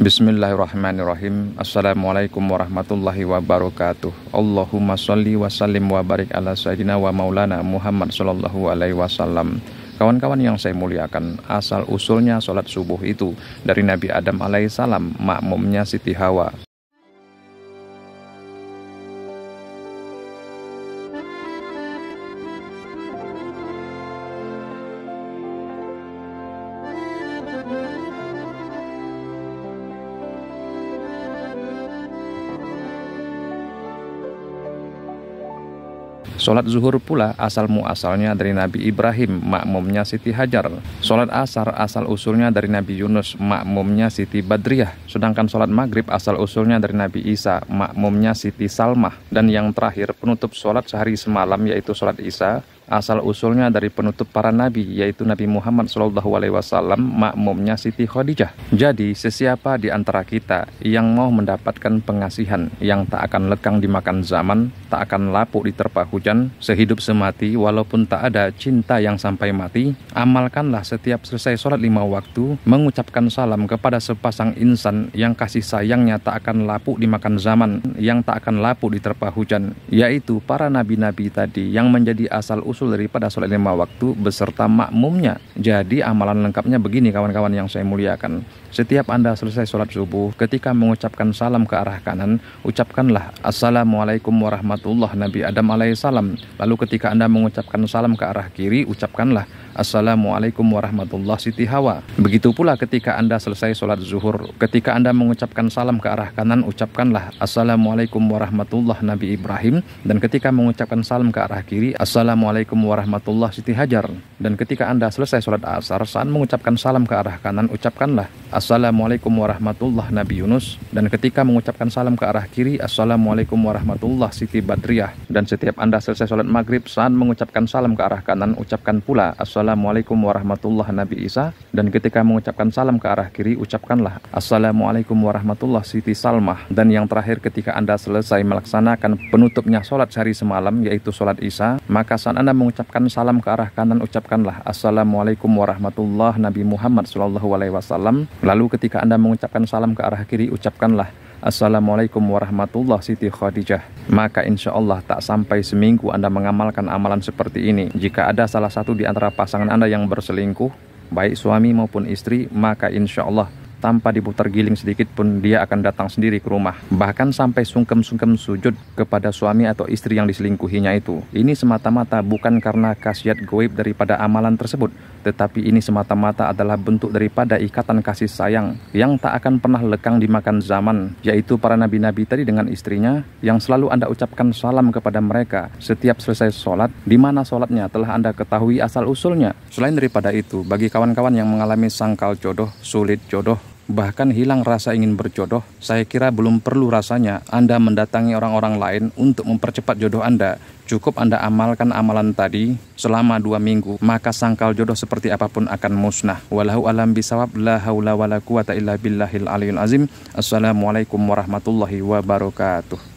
Bismillahirrahmanirrahim Assalamualaikum warahmatullahi wabarakatuh Allahumma salli wa sallim wa barik ala sayyidina wa maulana Muhammad sallallahu alaihi wasallam Kawan-kawan yang saya muliakan, asal usulnya sholat subuh itu dari Nabi Adam alaihissalam, makmumnya Siti Hawa. Sholat zuhur pula asal muasalnya dari Nabi Ibrahim, makmumnya Siti Hajar. Sholat asar asal usulnya dari Nabi Yunus, makmumnya Siti Badriah. Sedangkan sholat maghrib asal usulnya dari Nabi Isa, makmumnya Siti Salmah. Dan yang terakhir, penutup sholat sehari semalam yaitu sholat Isa, asal usulnya dari penutup para nabi yaitu Nabi Muhammad Shallallahu Alaihi Wasallam makmumnya Siti Khadijah. Jadi sesiapa di antara kita yang mau mendapatkan pengasihan yang tak akan lekang dimakan zaman, tak akan lapuk diterpa hujan, sehidup semati walaupun tak ada cinta yang sampai mati, amalkanlah setiap selesai sholat lima waktu mengucapkan salam kepada sepasang insan yang kasih sayangnya tak akan lapuk dimakan zaman, yang tak akan lapuk diterpa hujan, yaitu para nabi-nabi tadi yang menjadi asal usul Rasul daripada sholat lima waktu beserta makmumnya. Jadi amalan lengkapnya begini kawan-kawan yang saya muliakan. Setiap Anda selesai sholat subuh, ketika mengucapkan salam ke arah kanan, ucapkanlah Assalamualaikum warahmatullahi Nabi Adam alaihissalam. Lalu ketika Anda mengucapkan salam ke arah kiri, ucapkanlah Assalamualaikum warahmatullahi Siti Hawa. Begitu pula ketika Anda selesai sholat zuhur, ketika Anda mengucapkan salam ke arah kanan, ucapkanlah Assalamualaikum warahmatullahi Nabi Ibrahim. Dan ketika mengucapkan salam ke arah kiri, Assalamualaikum Assalamualaikum warahmatullahi Siti Hajar. Dan ketika Anda selesai sholat asar, saat mengucapkan salam ke arah kanan, ucapkanlah Assalamualaikum warahmatullahi Nabi Yunus. Dan ketika mengucapkan salam ke arah kiri, Assalamualaikum warahmatullahi Siti Badriah. Dan setiap Anda selesai sholat maghrib, saat mengucapkan salam ke arah kanan, ucapkan pula Assalamualaikum warahmatullahi Nabi Isa. Dan ketika mengucapkan salam ke arah kiri, ucapkanlah Assalamualaikum warahmatullahi Siti Salmah. Dan yang terakhir ketika Anda selesai melaksanakan penutupnya sholat sehari semalam, yaitu sholat Isya, maka saat Anda anda mengucapkan salam ke arah kanan, ucapkanlah Assalamualaikum warahmatullahi Nabi Muhammad sallallahu Alaihi Wasallam. Lalu ketika Anda mengucapkan salam ke arah kiri, ucapkanlah Assalamualaikum warahmatullahi Siti Khadijah. Maka insya Allah tak sampai seminggu Anda mengamalkan amalan seperti ini. Jika ada salah satu di antara pasangan Anda yang berselingkuh, baik suami maupun istri, maka insya Allah tanpa diputar giling sedikit pun dia akan datang sendiri ke rumah. Bahkan sampai sungkem-sungkem sujud kepada suami atau istri yang diselingkuhinya itu. Ini semata-mata bukan karena khasiat goib daripada amalan tersebut, tetapi ini semata-mata adalah bentuk daripada ikatan kasih sayang yang tak akan pernah lekang dimakan zaman, yaitu para nabi-nabi tadi dengan istrinya yang selalu Anda ucapkan salam kepada mereka setiap selesai sholat, di mana sholatnya telah Anda ketahui asal-usulnya. Selain daripada itu, bagi kawan-kawan yang mengalami sangkal jodoh, sulit jodoh, bahkan hilang rasa ingin berjodoh, saya kira belum perlu rasanya Anda mendatangi orang-orang lain untuk mempercepat jodoh Anda. Cukup Anda amalkan amalan tadi selama dua minggu, maka sangkal jodoh seperti apapun akan musnah. Walau alam bisawab, la haula wa la quwata illa billahil aliyul azim. Assalamualaikum warahmatullahi wabarakatuh.